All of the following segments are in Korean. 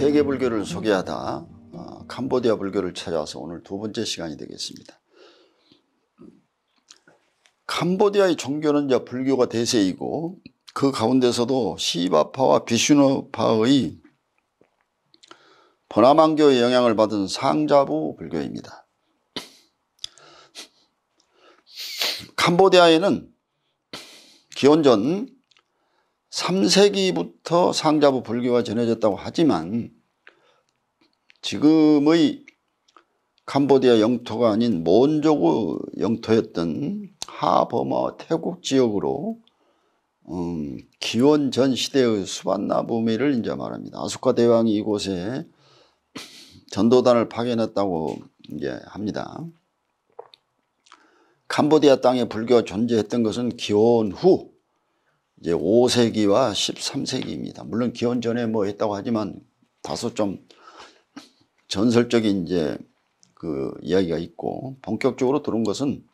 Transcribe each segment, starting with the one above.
세계 불교를 소개하다 어, 캄보디아 불교를 찾아서 와 오늘 두 번째 시간이 되겠습니다. 캄보디아의 종교는 이제 불교가 대세이고 그 가운데서도 시바파와 비슈누파의 보나만교의 영향을 받은 상자부 불교입니다. 캄보디아에는 기원전 3세기부터 상자부 불교가 전해졌다고 하지만 지금의 캄보디아 영토가 아닌 몬족의 영토였던 하버마 태국 지역으로 음, 기원 전 시대의 수반나부미를 이제 말합니다. 아수카 대왕이 이곳에 전도단을 파견했다고 이제 합니다. 캄보디아 땅에 불교가 존재했던 것은 기원 후 이제 5세기와 13세기입니다. 물론 기원전에 뭐 했다고 하지만 다소 좀 전설적인 이제 그 이야기가 있고 본격적으로 들은 것은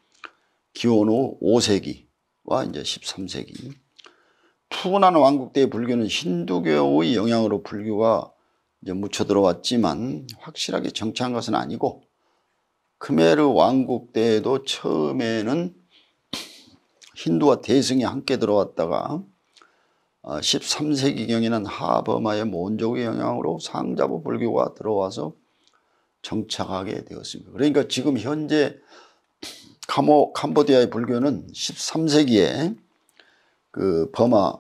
기원 후 5세기와 이제 13세기 푸난 왕국 때의 불교는 힌두교의 영향으로 불교가 이제 묻혀 들어왔지만 확실하게 정착한 것은 아니고 크메르 왕국 때에도 처음에는 힌두와 대승이 함께 들어왔다가 13세기경에는 어, 하버마의 몬족의 영향으로 상자부 불교가 들어와서 정착하게 되었습니다. 그러니까 지금 현재 카모, 캄보디아의 불교는 13세기에 그 버마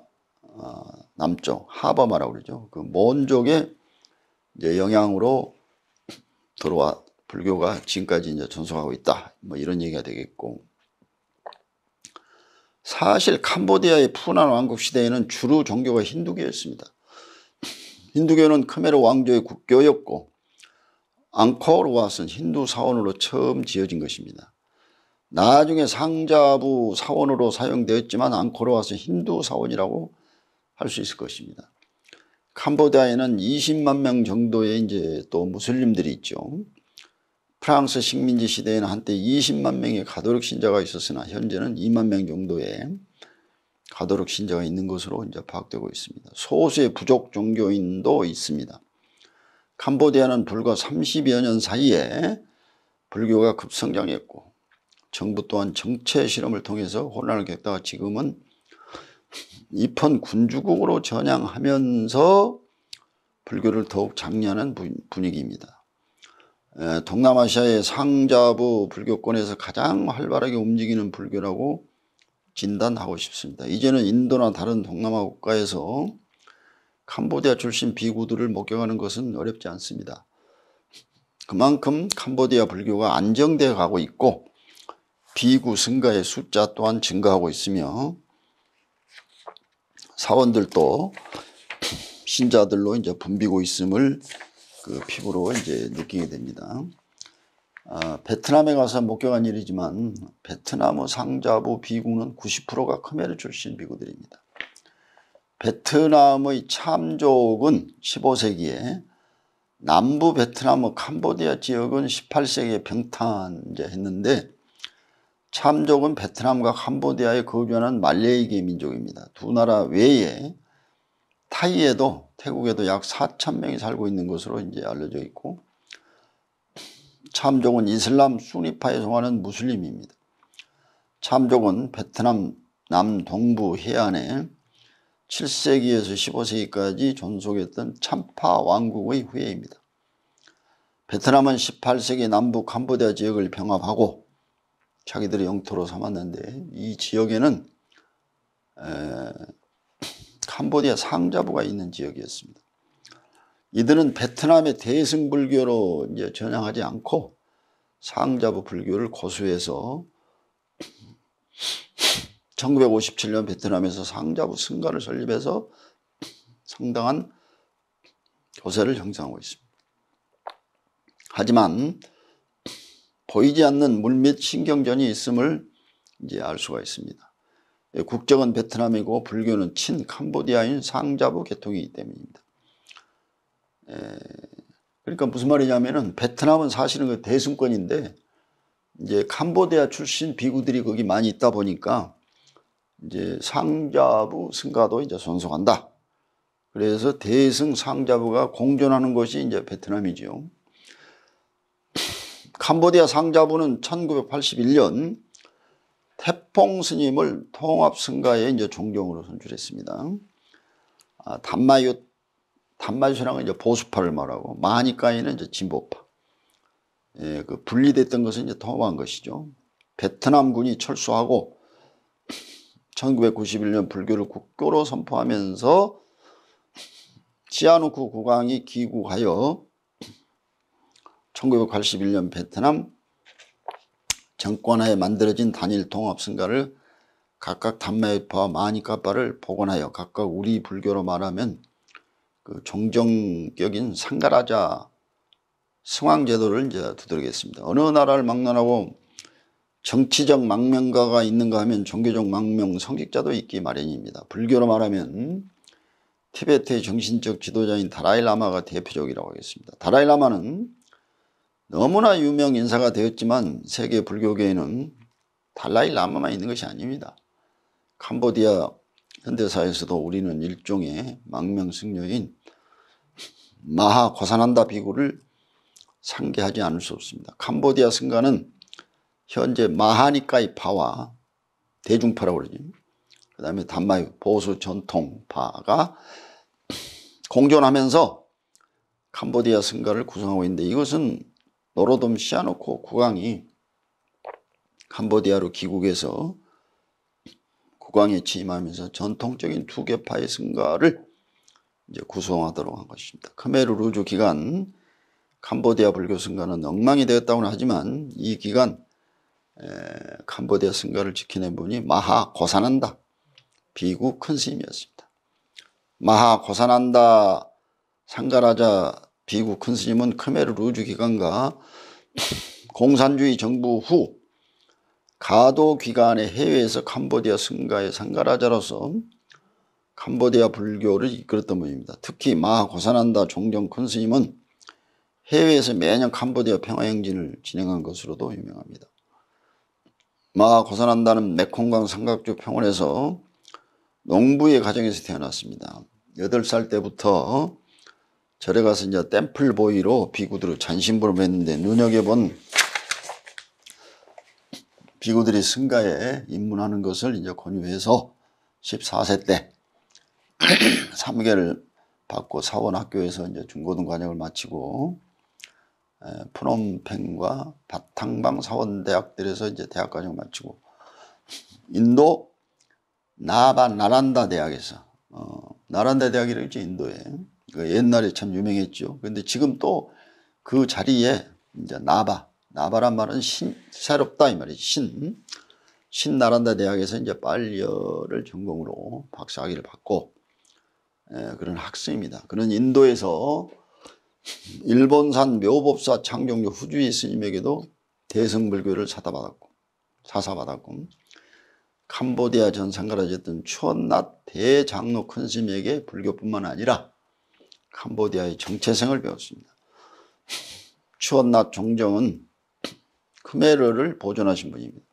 어, 남쪽 하버마라고 그러죠. 그 몬족의 영향으로 들어와 불교가 지금까지 이제 전속하고 있다. 뭐 이런 얘기가 되겠고 사실 캄보디아의 푸난 왕국 시대에는 주로 종교가 힌두교였습니다. 힌두교는 크메르 왕조의 국교였고 앙코르왓은 힌두 사원으로 처음 지어진 것입니다. 나중에 상자부 사원으로 사용되었지만 앙코르왓은 힌두 사원이라고 할 수 있을 것입니다. 캄보디아에는 20만 명 정도의 이제 또 무슬림들이 있죠. 프랑스 식민지 시대에는 한때 20만 명의 가도릭 신자가 있었으나 현재는 2만 명 정도의 가도릭 신자가 있는 것으로 이제 파악되고 있습니다. 소수의 부족 종교인도 있습니다. 캄보디아는 불과 30여 년 사이에 불교가 급성장했고 정부 또한 정체 실험을 통해서 혼란을 겪다가 지금은 입헌 군주국으로 전향하면서 불교를 더욱 장려하는 분위기입니다. 예, 동남아시아의 상자부 불교권에서 가장 활발하게 움직이는 불교라고 진단하고 싶습니다. 이제는 인도나 다른 동남아 국가에서 캄보디아 출신 비구들을 목격하는 것은 어렵지 않습니다. 그만큼 캄보디아 불교가 안정되어 가고 있고 비구 승가의 숫자 또한 증가하고 있으며 사원들도 신자들로 이제 붐비고 있음을 그 피부로 이제 느끼게 됩니다. 아, 베트남에 가서 목격한 일이지만 베트남 상자부 비구는 90%가 k h m 출신 비구들입니다. 베트남의 참족은 15세기에 남부 베트남 캄보디아 지역은 18세기에 병탄했는데 참족은 베트남과 캄보디아에 거주하는 말레이계 민족입니다. 두 나라 외에 타이에도 태국에도 약 4천 명이 살고 있는 것으로 이제 알려져 있고 참종은 이슬람 순위파에 속하는 무슬림입니다. 참종은 베트남 남동부 해안에 7세기에서 15세기까지 존속했던 참파 왕국의 후예입니다. 베트남은 18세기 남북 캄보디아 지역을 병합하고 자기들의 영토로 삼았는데 이 지역에는 캄보디아 상자부가 있는 지역이었습니다. 이들은 베트남의 대승불교로 이제 전향하지 않고 상자부 불교를 고수해서 1957년 베트남에서 상자부 승가를 설립해서 상당한 교세를 형성하고 있습니다. 하지만 보이지 않는 물밑 신경전이 있음을 이제 알 수가 있습니다. 예, 국적은 베트남이고 불교는 친 캄보디아인 상자부 계통이기 때문입니다. 예, 그러니까 무슨 말이냐면은 베트남은 사실은 그 대승권인데 이제 캄보디아 출신 비구들이 거기 많이 있다 보니까 이제 상자부 승가도 이제 존속한다. 그래서 대승 상자부가 공존하는 것이 이제 베트남이지 캄보디아 상자부는 1981년 태풍 스님을 통합승가의 이제 존경으로 선출했습니다. 아, 단마유, 단마유신앙은 이제 보수파를 말하고, 마니까이는 이제 진보파. 예, 그 분리됐던 것은 이제 통합한 것이죠. 베트남군이 철수하고, 1991년 불교를 국교로 선포하면서, 치아누쿠 국왕이 귀국하여, 1981년 베트남 정권하에 만들어진 단일 통합승가를 각각 단매파와 마니카파를 복원하여 각각 우리 불교로 말하면 그 종정격인 상가라자 승왕제도를 이제 두드리겠습니다. 어느 나라를 막론하고 정치적 망명가가 있는가 하면 종교적 망명 성직자도 있기 마련입니다. 불교로 말하면 티베트의 정신적 지도자인 다라이라마가 대표적이라고 하겠습니다. 다라이라마는 너무나 유명 인사가 되었지만 세계 불교계에는 달라이라마만 있는 것이 아닙니다. 캄보디아 현대사에서도 우리는 일종의 망명승려인 마하 고산한다 비구를 상기하지 않을 수 없습니다. 캄보디아 승가는 현재 마하니까이 파와 대중파라고 그러죠. 그 다음에 단마유 보수 전통파가 공존하면서 캄보디아 승가를 구성하고 있는데 이것은 노로돔 시아노코 국왕이 캄보디아로 귀국해서 국왕에 취임하면서 전통적인 두개파의 승가를 이제 구성하도록 한 것입니다. 카메르 루주 기간 캄보디아 불교 승가는 엉망이 되었다고는 하지만 이 기간 에, 캄보디아 승가를 지키는 분이 마하 고산한다 비구 큰 스님이었습니다. 마하 고산한다 상가라자 비구 큰 스님은 크메르 루즈 기관과 공산주의 정부 후 가도 기간에 해외에서 캄보디아 승가의 상가라자로서 캄보디아 불교를 이끌었던 분입니다. 특히 마고산난다 종정 큰 스님은 해외에서 매년 캄보디아 평화행진을 진행한 것으로도 유명합니다. 마고산난다는 메콩강 삼각주 평원에서 농부의 가정에서 태어났습니다. 8살 때부터 절에 가서 이제 댐플보이로 비구들을 잔심부름했는데 눈여겨본 비구들이 승가에 입문하는 것을 이제 권유해서 14세 때 3개를 받고 사원학교에서 이제 중고등 과정을 마치고 프놈펜과 바탕방 사원대학들에서 이제 대학 과정을 마치고 인도 나바 나란다 대학에서 어, 나란다 대학이라고 했지 인도에 그 옛날에 참 유명했죠. 그런데 지금 또 그 자리에 이제 나바, 나바란 말은 신, 새롭다 이 말이지. 신. 신나란다 대학에서 이제 빨리어를 전공으로 박사학위를 받고 예, 그런 학생입니다. 그런 인도에서 일본산 묘법사 창경료 후주의 스님에게도 대승불교를 사다받았고 사사받았고 캄보디아 전상가라졌던 지 추원낫 대장로 큰 스님에게 불교뿐만 아니라 캄보디아의 정체성을 배웠습니다. 추원나 종정은 크메르를 보존하신 분입니다.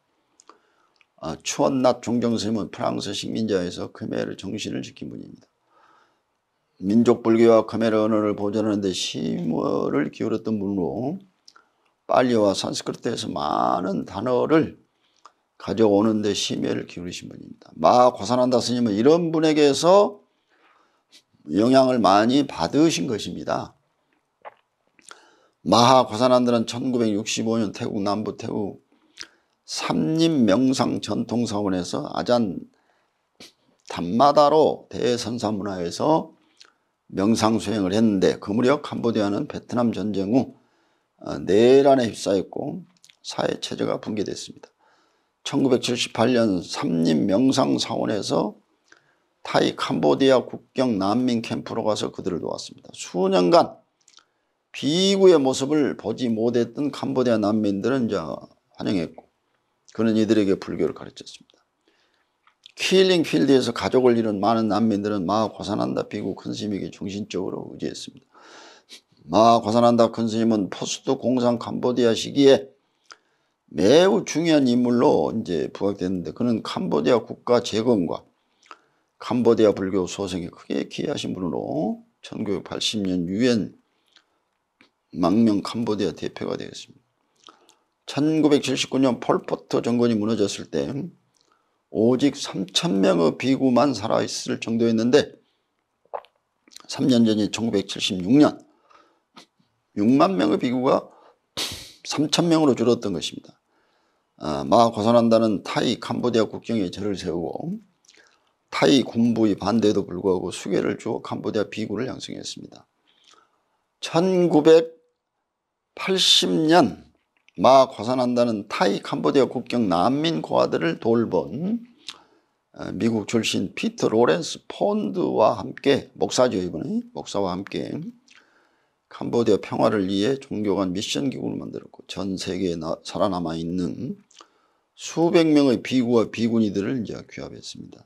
아, 추원나 종정스님은 프랑스 식민지에서 크메르 정신을 지킨 분입니다. 민족 불교와 크메르 언어를 보존하는데 심혈을 기울였던 분으로 빨리와 산스크리트에서 많은 단어를 가져오는데 심혈을 기울이신 분입니다. 마 고산한다 스님은 이런 분에게서 영향을 많이 받으신 것입니다. 마하 고사란들은 1965년 태국 남부 태국 삼림 명상 전통사원에서 아잔 단마다로 대선사문화에서 명상 수행을 했는데 그 무렵 캄보디아는 베트남 전쟁 후 어, 내란에 휩싸였고 사회 체제가 붕괴됐습니다. 1978년 삼림 명상사원에서 타이 캄보디아 국경 난민 캠프로 가서 그들을 도왔습니다. 수년간 비구의 모습을 보지 못했던 캄보디아 난민들은 이제 환영했고 그는 이들에게 불교를 가르쳤습니다. 킬링 필드에서 가족을 잃은 많은 난민들은 마 고산한다 비구 큰스님에게 중심적으로 의지했습니다. 마 고산한다 큰스님은 포스트 공산 캄보디아 시기에 매우 중요한 인물로 이제 부각됐는데 그는 캄보디아 국가 재건과 캄보디아 불교 소생에 크게 기여하신 분으로 1980년 유엔 망명 캄보디아 대표가 되었습니다. 1979년 폴포트 정권이 무너졌을 때 오직 3천명의 비구만 살아있을 정도였는데 3년 전인 1976년 6만명의 비구가 3천명으로 줄었던 것입니다. 아, 마고선한다는 타이 캄보디아 국경에 절을 세우고 타이 군부의 반대에도 불구하고 수개를 주어 캄보디아 비구를 양성했습니다. 1980년 마 과산한다는 타이 캄보디아 국경 난민 고아들을 돌본 어, 미국 출신 피트 로렌스 폰드와 함께 목사죠 이번에 목사와 함께 캄보디아 평화를 위해 종교간 미션 기구를 만들었고 전 세계에 나, 살아남아 있는 수백 명의 비구와 비군이들을 이제 귀합했습니다.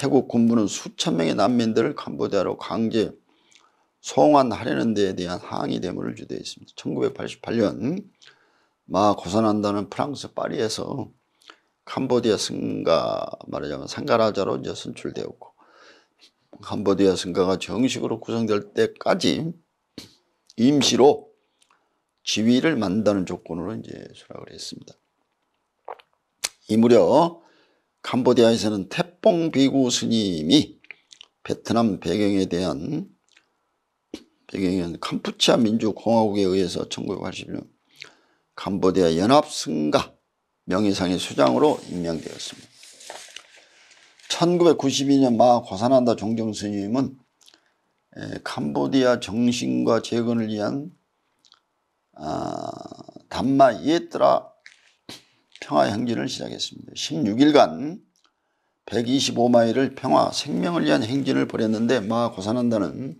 태국 군부는 수천 명의 난민들을 캄보디아로 강제 송환하려는 데에 대한 항의 대문을 주도했습니다. 1988년 마 고산한다는 프랑스 파리에서 캄보디아 승가 말하자면 상가라자로 이제 선출되었고 캄보디아 승가가 정식으로 구성될 때까지 임시로 지위를 만다는 조건으로 이제 수락을 했습니다. 이 무렵 캄보디아에서는 태뽕 비구 스님이 베트남 배경에 대한 배경은 캄푸치아 민주공화국에 의해서 1980년 캄보디아 연합승가 명예상의 수장으로 임명되었습니다. 1992년 마 고산한다 종정스님은 캄보디아 정신과 재건을 위한 아, 담마 이트라 평화 행진을 시작했습니다. 16일간 125마일을 평화 생명을 위한 행진을 벌였는데 마고산한다는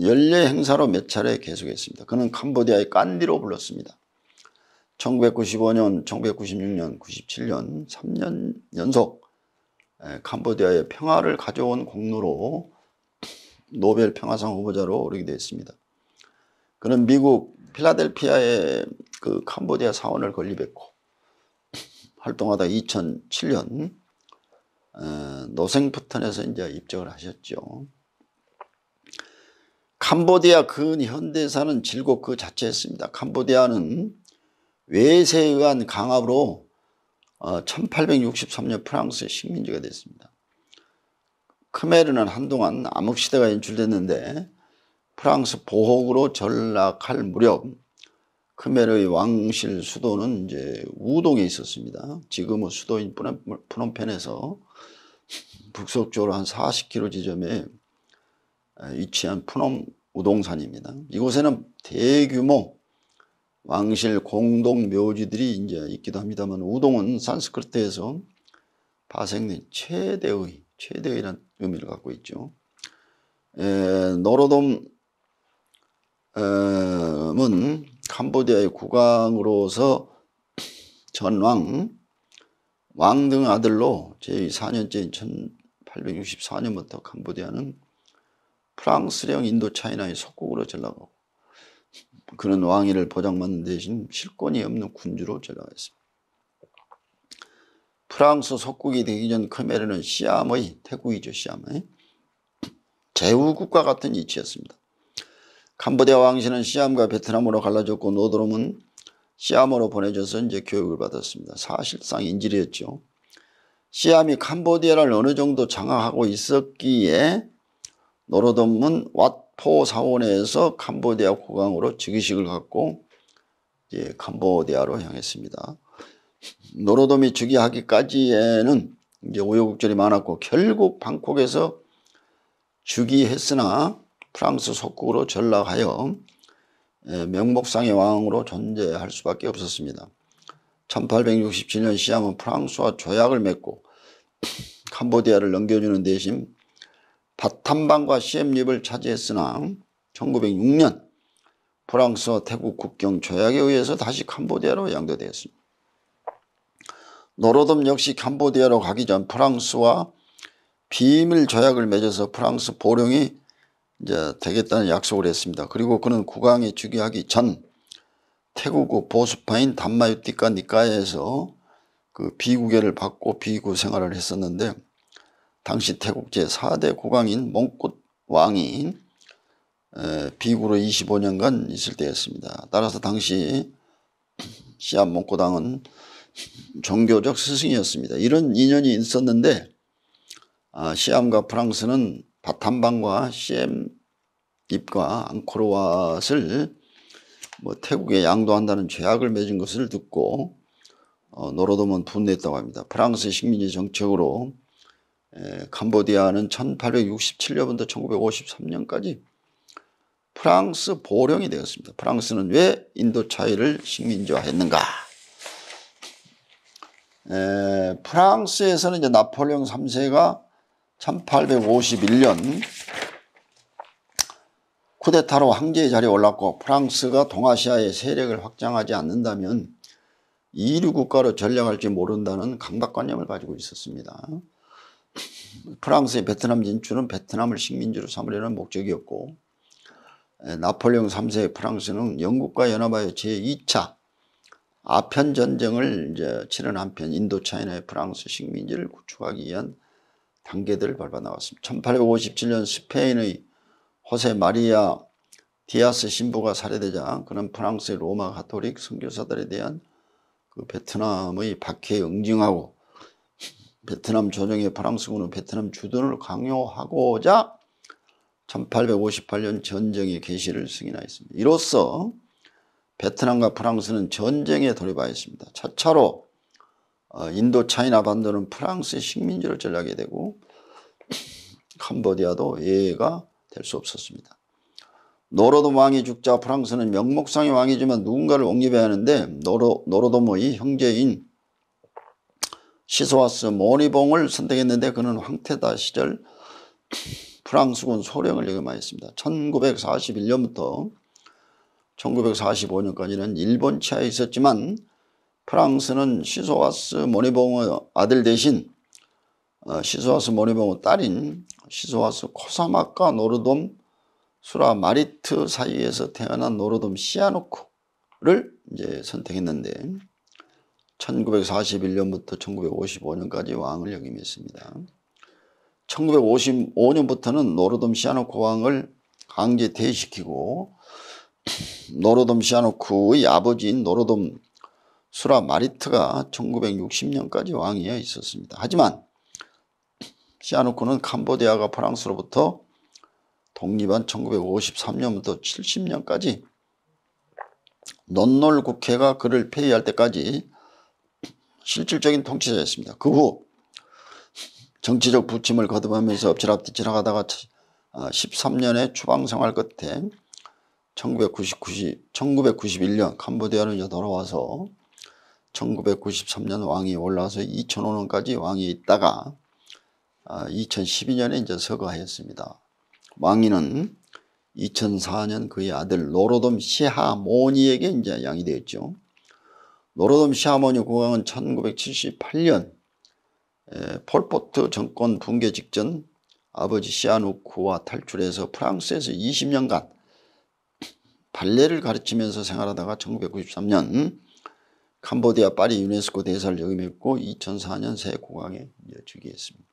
연례 행사로 몇 차례 계속했습니다. 그는 캄보디아의 깐디로 불렀습니다. 1995년, 1996년, 97년 3년 연속 캄보디아의 평화를 가져온 공로로 노벨 평화상 후보자로 오르게 되었습니다. 그는 미국 필라델피아의 그 캄보디아 사원을 건립했고 활동하다 2007년 노생부탄에서 이제 입적을 하셨죠. 캄보디아 근현대사는 질곡 그 자체였습니다. 캄보디아는 외세에 의한 강압으로 1863년 어, 프랑스 식민지가 됐습니다. 크메르는 한동안 암흑시대가 연출됐는데 프랑스 보호국으로 전락할 무렵 크메르의 왕실 수도는 이제 우동에 있었습니다. 지금은 수도인 프놈펜에서 북서쪽으로 한 40km 지점에 위치한 프놈 우동산입니다. 이곳에는 대규모 왕실 공동 묘지들이 이제 있기도 합니다만 우동은 산스크리트에서 파생된 최대의 최대의란 의미를 갖고 있죠. 에, 노로돔은 캄보디아의 국왕으로서 전왕, 왕 등 아들로 제4년째인 1864년부터 캄보디아는 프랑스령 인도차이나의 속국으로 전락하고 그는 왕위를 보장받는 대신 실권이 없는 군주로 전락했습니다. 프랑스 속국이 되기 전 크메르는 시암의 태국이죠 시암의 제후국과 같은 위치였습니다. 캄보디아 왕실은 시암과 베트남으로 갈라졌고 노드롬은 시암으로 보내져서 이제 교육을 받았습니다. 사실상 인질이었죠. 시암이 캄보디아를 어느 정도 장악하고 있었기에 노르돔은 왓포 사원에서 캄보디아 국왕으로 즉위식을 갖고 이제 캄보디아로 향했습니다. 노르돔이 즉위하기까지에는 이제 우여곡절이 많았고 결국 방콕에서 즉위했으나 프랑스 속국으로 전락하여 예, 명목상의 왕으로 존재할 수밖에 없었습니다. 1867년 시암은 프랑스와 조약을 맺고 캄보디아를 넘겨주는 대신 바탐반과 시엠립을 차지했으나 1906년 프랑스와 태국 국경 조약에 의해서 다시 캄보디아로 양도되었습니다. 노로돔 역시 캄보디아로 가기 전 프랑스와 비밀 조약을 맺어서 프랑스 보령이 이제 되겠다는 약속을 했습니다. 그리고 그는 국왕이 즉위하기 전 태국 의 보수파인 담마유티카 니까에서 그 비구계를 받고 비구 생활을 했었는데 당시 태국 제4대 국왕인 몽꽃 왕이 비구로 25년간 있을 때였습니다. 따라서 당시 시암 몽고당은 종교적 스승이었습니다. 이런 인연이 있었는데 아, 시암과 프랑스는 바탄방과 CM 입과 앙코르왓을 뭐 태국에 양도한다는 죄악을 맺은 것을 듣고 어, 노로돔은 분노했다고 합니다. 프랑스 식민지 정책으로 에, 캄보디아는 1867년부터 1953년까지 프랑스 보령이 되었습니다. 프랑스는 왜 인도 차이를 식민지화했는가? 에, 프랑스에서는 이제 나폴레옹 3세가 1851년 쿠데타로 황제의 자리에 올랐고 프랑스가 동아시아의 세력을 확장하지 않는다면 이류 국가로 전략할지 모른다는 강박관념을 가지고 있었습니다. 프랑스의 베트남 진출은 베트남을 식민지로 삼으려는 목적이었고 나폴레옹 3세의 프랑스는 영국과 연합하여 제2차 아편 전쟁을 이제 치른 한편 인도차이나의 프랑스 식민지를 구축하기 위한 단계들을 밟아 나왔습니다. 1857년 스페인의 호세 마리아 디아스 신부가 살해되자 그는 프랑스의 로마 가톨릭 선교사들에 대한 그 베트남의 박해에 응징하고 베트남 조정에 프랑스군은 베트남 주둔을 강요하고자 1858년 전쟁의 개시를 승인하였습니다. 이로써 베트남과 프랑스는 전쟁에 돌입하였습니다. 차차로 어, 인도 차이나 반도는 프랑스의 식민지를 전락하게 되고 캄보디아도 예외가 될 수 없었습니다. 노로돔 왕이 죽자 프랑스는 명목상의 왕이지만 누군가를 옹립해야 하는데 노로, 노로돔의 형제인 시소아스 모니봉을 선택했는데 그는 황태다 시절 프랑스군 소령을 역임하였습니다. 1941년부터 1945년까지는 일본 치하에 있었지만 프랑스는 시소아스 모니봉의 아들 대신 어, 시소아스 모니봉의 딸인 시소아스 코사마카 노르돔 수라 마리트 사이에서 태어난 노르돔 시아노쿠를 이제 선택했는데 1941년부터 1955년까지 왕을 역임했습니다. 1955년부터는 노르돔 시아노쿠 왕을 강제 퇴위시키고 노르돔 시아노쿠의 아버지인 노르돔 수라 마리트가 1960년까지 왕위에 있었습니다. 하지만 시아누쿠는 캄보디아가 프랑스로부터 독립한 1953년부터 70년까지 넌놀 국회가 그를 폐위할 때까지 실질적인 통치자였습니다. 그 후 정치적 부침을 거듭하면서 엎치락뒤치락하다가 13년의 아, 추방생활 끝에 1999, 1991년 캄보디아로 돌아와서 1993년 왕이 올라와서 2005년까지 왕이 있다가 2012년에 아, 이제 서거하였습니다. 왕위는 2004년 그의 아들 노로돔 시하모니에게 이제 양이 되었죠. 노로돔 시하모니 국왕은 1978년 폴포트 정권 붕괴 직전 아버지 시아누쿠와 탈출해서 프랑스에서 20년간 발레를 가르치면서 생활하다가 1993년 캄보디아 파리 유네스코 대사를 역임했고 2004년 새 국왕에 즉위했습니다.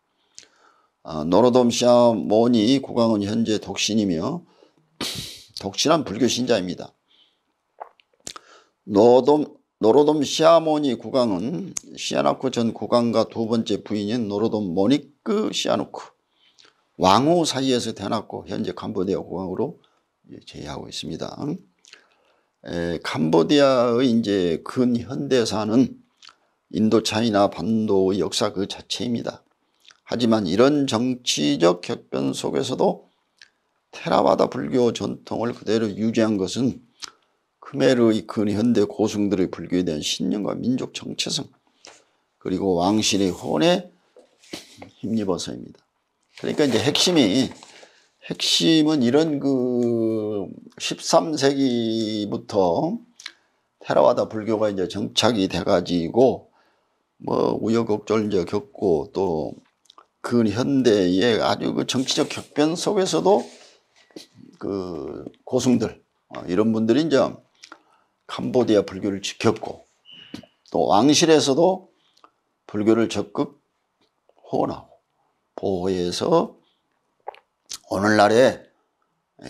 아, 노로돔샤 모니 국왕은 현재 독신이며 독신한 불교 신자입니다. 노돔, 노로돔 시아모니 국왕은 시아나쿠 전 국왕과 두 번째 부인인 노로돔 모니크 시아누크 왕후 사이에서 태어났고 현재 캄보디아 국왕으로 제외하고 예, 있습니다. 에, 캄보디아의 이제 근현대사는 인도 차이나 반도의 역사 그 자체입니다. 하지만 이런 정치적 격변 속에서도 테라바다 불교 전통을 그대로 유지한 것은 크메르의 근현대 고승들의 불교에 대한 신념과 민족 정체성 그리고 왕실의 혼에 힘입어서입니다. 그러니까 이제 핵심이 핵심은 이런 그 13세기부터 테라와다 불교가 이제 정착이 돼가지고 뭐 우여곡절 이제 겪고 또 그현대의 아주 그 정치적 격변 속에서도 그 고승들 어, 이런 분들이 이제 캄보디아 불교를 지켰고 또 왕실에서도 불교를 적극 호원하고 보호해서 오늘날에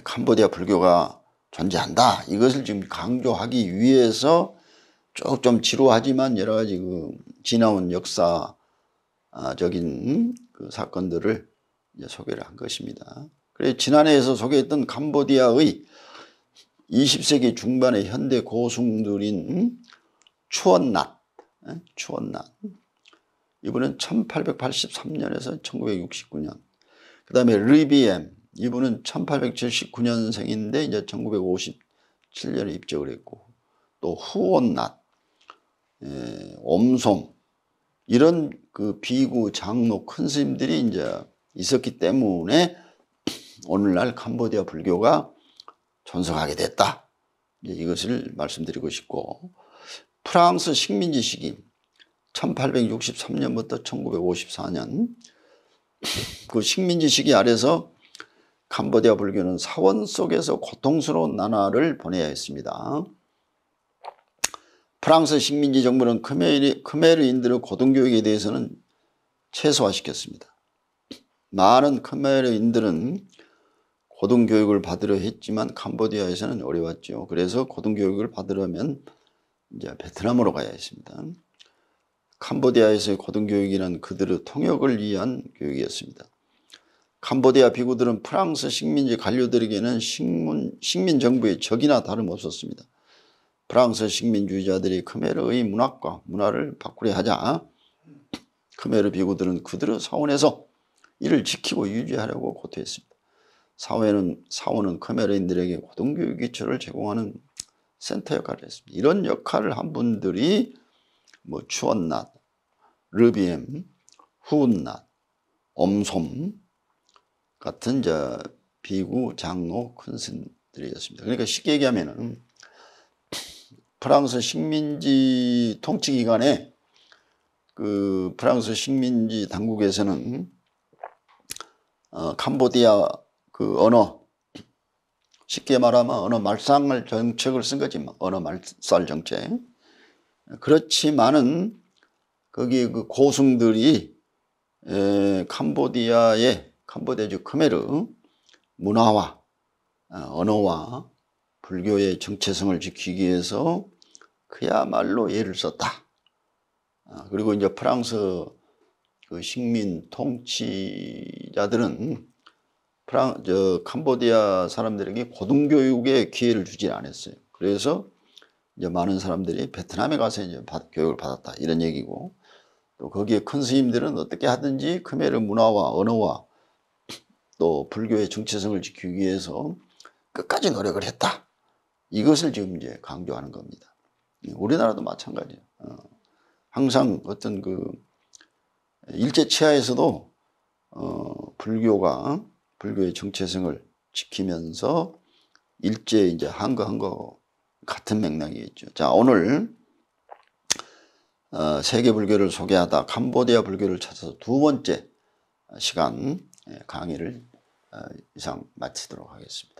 캄보디아 불교가 존재한다 이것을 지금 강조하기 위해서 쭉좀 지루하지만 여러 가지 그 지나온 역사적인 아, 음, 그 사건들을 소개를 한 것입니다. 그래 지난해에서 소개했던 캄보디아의 20세기 중반의 현대 고승들인 음, 추원낫, 추원낫 이번엔 1883년에서 1969년 그 다음에 르비엠 이분은 1879년생인데 이제 1957년에 입적을 했고 또 후원낫, 예, 엄송 이런 그 비구 장로 큰 스님들이 이제 있었기 때문에 오늘날 캄보디아 불교가 전성하게 됐다. 이것을 말씀드리고 싶고 프랑스 식민지 시기 1863년부터 1954년 그 식민지 시기 아래서 캄보디아 불교는 사원 속에서 고통스러운 나날을 보내야 했습니다. 프랑스 식민지 정부는 크메르, 크메르인들의 고등교육에 대해서는 최소화시켰습니다. 많은 크메르인들은 고등교육을 받으려 했지만 캄보디아에서는 어려웠죠. 그래서 고등교육을 받으려면 이제 베트남으로 가야 했습니다. 캄보디아에서의 고등교육이란 그들의 통역을 위한 교육이었습니다. 캄보디아 비구들은 프랑스 식민지 관료들에게는 식문, 식민정부의 적이나 다름없었습니다. 프랑스 식민주의자들이 크메르의 문학과 문화를 바꾸려 하자 크메르 비구들은 그들의 사원에서 이를 지키고 유지하려고 고퇴했습니다. 사회는, 사원은 크메르인들에게 고등교육 기초를 제공하는 센터 역할을 했습니다. 이런 역할을 한 분들이 뭐 추원낫, 르빔, 후운낫, 엄솜 같은 저 비구, 장로, 큰신들이었습니다. 그러니까 쉽게 얘기하면 프랑스 식민지 통치 기간에 그 프랑스 식민지 당국에서는 어, 캄보디아 그 언어 쉽게 말하면 언어 말상을 정책을 쓴 거지 뭐 언어 말살 정책 그렇지만은 거기 그 고승들이 에, 캄보디아의 캄보디아주 크메르 문화와 어, 언어와 불교의 정체성을 지키기 위해서 그야말로 예를 썼다. 아, 그리고 이제 프랑스 그 식민 통치자들은 프랑 저 캄보디아 사람들에게 고등교육의 기회를 주지 않았어요. 그래서 이제 많은 사람들이 베트남에 가서 이제 교육을 받았다 이런 얘기고 또 거기에 큰 스님들은 어떻게 하든지 크메르 문화와 언어와 또 불교의 정체성을 지키기 위해서 끝까지 노력을 했다. 이것을 지금 이제 강조하는 겁니다. 예, 우리나라도 마찬가지예요. 어. 항상 어떤 그 일제 치하에서도 어, 불교가 불교의 정체성을 지키면서 일제 이제 한 거 한 거 같은 맥락이겠죠. 자 오늘 어, 세계 불교를 소개하다 캄보디아 불교를 찾아서 두 번째 시간 예, 강의를 어, 이상 마치도록 하겠습니다.